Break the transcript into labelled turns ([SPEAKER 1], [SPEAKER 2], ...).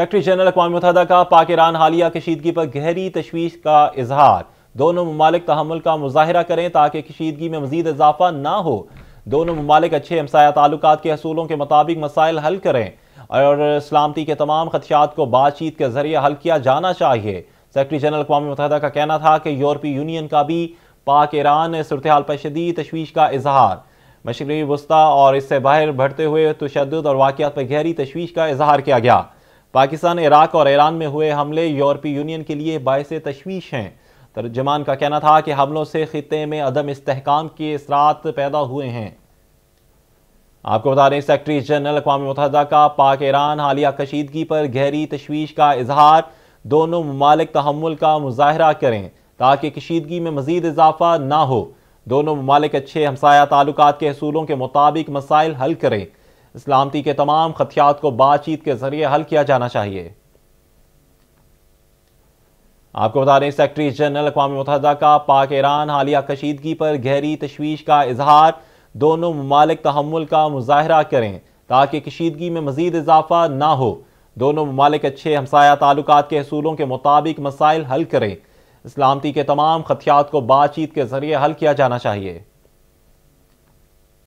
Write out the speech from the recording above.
[SPEAKER 1] secretary general अकवा मुतहदा का पाक Iran हालिया कशीदगी पर गहरी तशवीश का इजहार दोनों ममालिक तहमल का मुजाहरा करें ताकि कशीदगी में मजीद इजाफा ना हो दोनों ममालिक अच्छे हमसाया तल्लक के असूलों के मुताबिक मसाइल हल करें और सलामती के तमाम खदशात को बातचीत के जरिए हल किया जाना चाहिए सेक्रेटरी जनरल अकवा मुतहदा का कहना था कि यूरोपीय यूनियन का भी पाक ईरान सूरत हाल पर शदी तशवीश का इजहार मशरबी वस्ती और इससे बाहर बढ़ते हुए तशद और वाकत पर गहरी तशवीश का इजहार किया गया पाकिस्तान इराक और ईरान में हुए हमले यूरोपीय यूनियन के लिए बायस तशवीश हैं तर्जमान का कहना था कि हमलों से खत्े में अदम इस्तेकाम के असरात पैदा हुए हैं आपको बता दें सेक्रेटरी जनरल अकवा मुतहदा का पाक ईरान हालिया कशीदगी पर गहरी तशवीश का इजहार दोनों ममालिक तहमुल का मुजाहरा करें ताकि कशीदगी में मजीद इजाफा ना हो दोनों ममालिक अच्छे हमसाया ताल्लुक के असूलों के मुताबिक मसाइल हल करें सलामती के तमाम खतियात को बातचीत के जरिए हल किया जाना चाहिए आपको बता दें सेक्रेटरी जनरल अकवा मुतहदा का पाक ईरान हालिया कशीदगी पर गहरी तशवीश का इजहार दोनों ममालिक तहमुल का मुजाहरा करें ताकि कशीदगी में मजीद इजाफा ना हो दोनों ममालिक अच्छे हमसाया ताल्लुक के असूलों के मुताबिक मसाइल हल करें सलामती के तमाम खतियात को बातचीत के जरिए हल किया जाना चाहिए